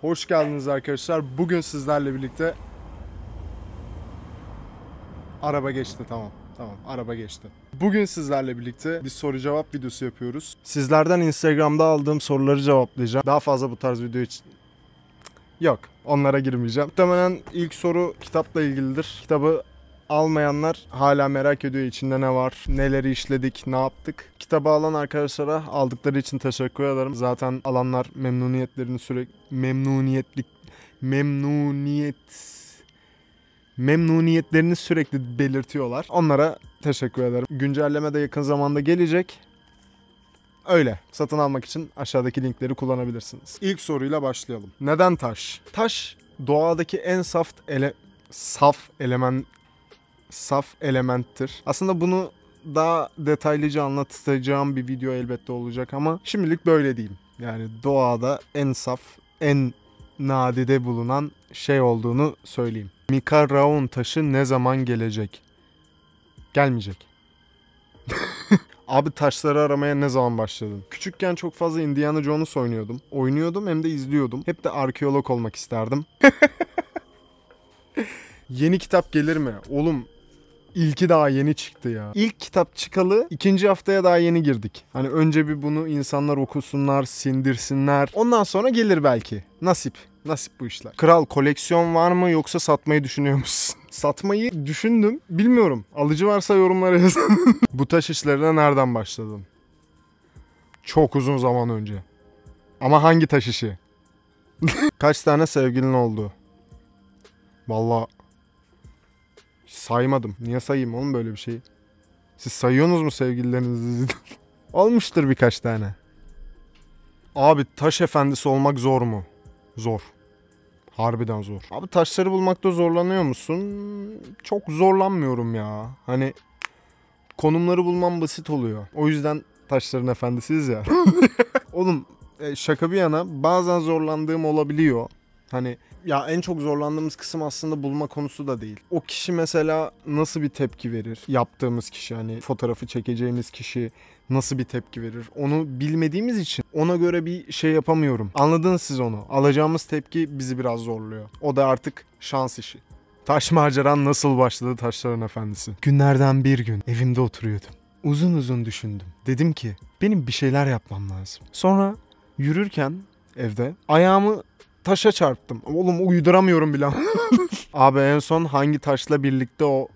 Hoş geldiniz arkadaşlar. Bugün sizlerle birlikte araba geçti tamam. Tamam araba geçti. Bugün sizlerle birlikte bir soru cevap videosu yapıyoruz. Sizlerden Instagram'da aldığım soruları cevaplayacağım. Daha fazla bu tarz video için Yok onlara girmeyeceğim. Muhtemelen ilk soru kitapla ilgilidir. Kitabı Almayanlar hala merak ediyor içinde ne var, neleri işledik, ne yaptık. Kitabı alan arkadaşlara aldıkları için teşekkür ederim. Zaten alanlar memnuniyetlerini sürekli memnuniyetlik memnuniyet memnuniyetlerini sürekli belirtiyorlar. Onlara teşekkür ederim. Güncelleme de yakın zamanda gelecek. Öyle. Satın almak için aşağıdaki linkleri kullanabilirsiniz. İlk soruyla başlayalım. Neden taş? Taş doğadaki en saf ele saf elemen saf elementtir. Aslında bunu daha detaylıca anlatacağım bir video elbette olacak ama şimdilik böyle diyeyim. Yani doğada en saf, en nadide bulunan şey olduğunu söyleyeyim. Mika raun taşı ne zaman gelecek? Gelmeyecek. Abi taşları aramaya ne zaman başladın? Küçükken çok fazla Indiana Jones oynuyordum. Oynuyordum hem de izliyordum. Hep de arkeolog olmak isterdim. Yeni kitap gelir mi? Oğlum İlki daha yeni çıktı ya. İlk kitap çıkalı ikinci haftaya daha yeni girdik. Hani önce bir bunu insanlar okusunlar, sindirsinler. Ondan sonra gelir belki. Nasip. Nasip bu işler. Kral koleksiyon var mı yoksa satmayı düşünüyor musun? Satmayı düşündüm. Bilmiyorum. Alıcı varsa yorumlara yazın. bu taş işlerine nereden başladım? Çok uzun zaman önce. Ama hangi taş işi? Kaç tane sevgilin oldu? Vallahi. Saymadım. Niye sayayım oğlum böyle bir şeyi? Siz sayıyorsunuz mu sevgililerinizi? Olmuştur birkaç tane. Abi taş efendisi olmak zor mu? Zor. Harbiden zor. Abi taşları bulmakta zorlanıyor musun? Çok zorlanmıyorum ya. Hani konumları bulmam basit oluyor. O yüzden taşların efendisiyiz ya. Oğlum e, şaka bir yana bazen zorlandığım olabiliyor. Hani ya en çok zorlandığımız kısım aslında bulma konusu da değil. O kişi mesela nasıl bir tepki verir? Yaptığımız kişi hani fotoğrafı çekeceğimiz kişi nasıl bir tepki verir? Onu bilmediğimiz için ona göre bir şey yapamıyorum. Anladınız siz onu. Alacağımız tepki bizi biraz zorluyor. O da artık şans işi. Taş maceran nasıl başladı Taşların Efendisi? Günlerden bir gün evimde oturuyordum. Uzun uzun düşündüm. Dedim ki benim bir şeyler yapmam lazım. Sonra yürürken evde ayağımı taşa çarptım. Oğlum uyduramıyorum bile. Abi en son hangi taşla birlikte o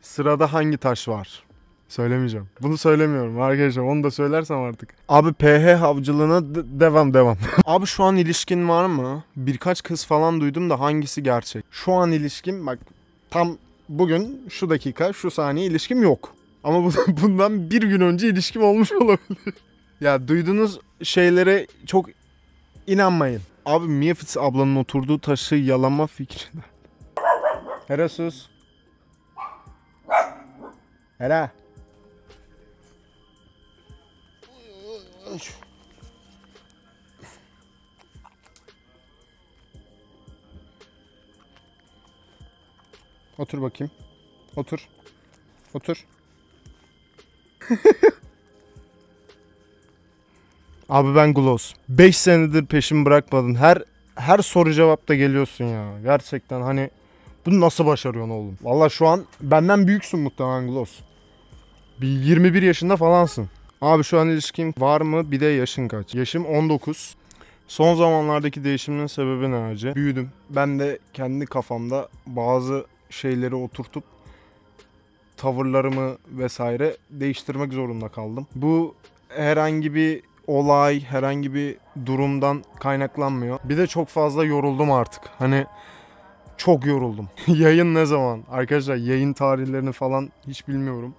sırada hangi taş var? Söylemeyeceğim. Bunu söylemiyorum arkadaşlar. Onu da söylersem artık. Abi PH avcılığına devam devam. Abi şu an ilişkin var mı? Birkaç kız falan duydum da hangisi gerçek? Şu an ilişkim bak tam bugün şu dakika şu saniye ilişkim yok. Ama bundan bir gün önce ilişkim olmuş olabilir. Ya duyduğunuz şeylere çok inanmayın. Abi Miyafits ablanın oturduğu taşı yalama fikri. Hera sus. Hera. Otur bakayım. Otur. Otur. Abi ben Gloss. 5 senedir peşimi bırakmadın. Her her soru cevapta geliyorsun ya. Gerçekten hani bunu nasıl başarıyorsun oğlum? Valla şu an benden büyüksün muhtemelen Gloss. Bir 21 yaşında falansın. Abi şu an ilişkin var mı? Bir de yaşın kaç? Yaşım 19. Son zamanlardaki değişimin sebebi ne acı? Büyüdüm. Ben de kendi kafamda bazı şeyleri oturtup tavırlarımı vesaire değiştirmek zorunda kaldım. Bu herhangi bir olay, herhangi bir durumdan kaynaklanmıyor. Bir de çok fazla yoruldum artık. Hani çok yoruldum. yayın ne zaman? Arkadaşlar yayın tarihlerini falan hiç bilmiyorum.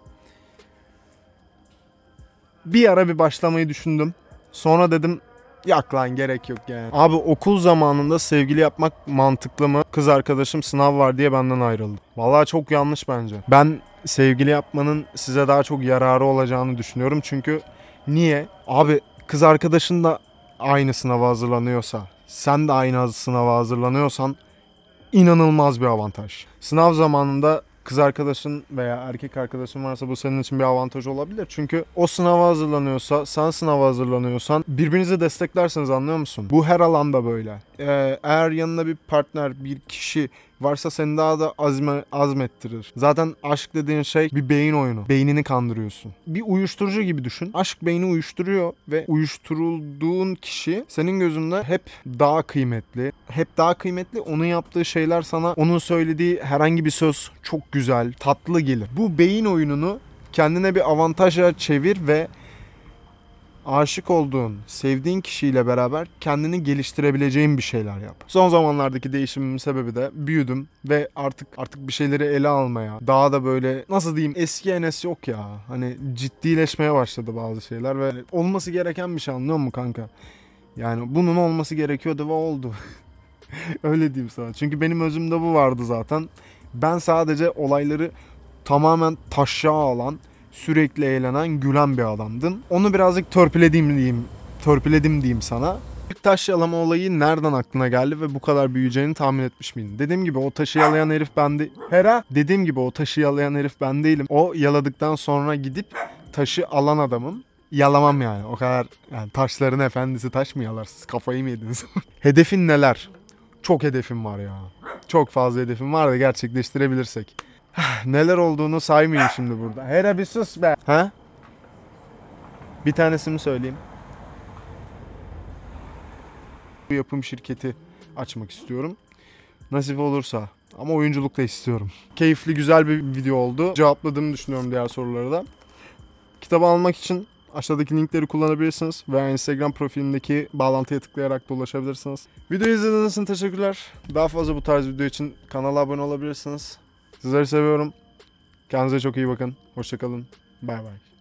Bir ara bir başlamayı düşündüm. Sonra dedim yak lan gerek yok yani. Abi okul zamanında sevgili yapmak mantıklı mı? Kız arkadaşım sınav var diye benden ayrıldı. Vallahi çok yanlış bence. Ben sevgili yapmanın size daha çok yararı olacağını düşünüyorum. Çünkü niye? Abi kız arkadaşın da aynı sınava hazırlanıyorsa, sen de aynı sınava hazırlanıyorsan inanılmaz bir avantaj. Sınav zamanında kız arkadaşın veya erkek arkadaşın varsa bu senin için bir avantaj olabilir. Çünkü o sınava hazırlanıyorsa, sen sınava hazırlanıyorsan birbirinizi desteklersiniz anlıyor musun? Bu her alanda böyle. Ee, eğer yanına bir partner, bir kişi varsa seni daha da azme, azmettirir. Zaten aşk dediğin şey bir beyin oyunu. Beynini kandırıyorsun. Bir uyuşturucu gibi düşün. Aşk beyni uyuşturuyor ve uyuşturulduğun kişi senin gözünde hep daha kıymetli. Hep daha kıymetli. Onun yaptığı şeyler sana onun söylediği herhangi bir söz çok güzel, tatlı gelir. Bu beyin oyununu kendine bir avantaja çevir ve aşık olduğun, sevdiğin kişiyle beraber kendini geliştirebileceğin bir şeyler yap. Son zamanlardaki değişimimin sebebi de büyüdüm ve artık artık bir şeyleri ele almaya, daha da böyle nasıl diyeyim eski Enes yok ya. Hani ciddileşmeye başladı bazı şeyler ve olması gereken bir şey anlıyor musun kanka? Yani bunun olması gerekiyordu ve oldu. Öyle diyeyim sana. Çünkü benim özümde bu vardı zaten. Ben sadece olayları tamamen taşa alan sürekli eğlenen, gülen bir adamdın. Onu birazcık törpüledim diyeyim, törpüledim diyeyim sana. Taş yalama olayı nereden aklına geldi ve bu kadar büyüyeceğini tahmin etmiş miydin? Dediğim gibi o taşı yalayan herif ben de... Hera! Dediğim gibi o taşı yalayan herif ben değilim. O yaladıktan sonra gidip taşı alan adamım yalamam yani. O kadar yani taşların efendisi taş mı yalarsınız? Kafayı mı yediniz? Hedefin neler? Çok hedefim var ya. Çok fazla hedefim var da gerçekleştirebilirsek. Neler olduğunu saymayayım şimdi burada. Hele bir sus be. Ha? Bir tanesini söyleyeyim. Bir yapım şirketi açmak istiyorum. Nasip olursa ama oyunculuk da istiyorum. Keyifli güzel bir video oldu. Cevapladığımı düşünüyorum diğer soruları da. Kitabı almak için aşağıdaki linkleri kullanabilirsiniz veya Instagram profilimdeki bağlantıya tıklayarak da ulaşabilirsiniz. Videoyu izlediğiniz için teşekkürler. Daha fazla bu tarz video için kanala abone olabilirsiniz. Sizleri seviyorum. Kendinize çok iyi bakın. Hoşçakalın. Bay bay.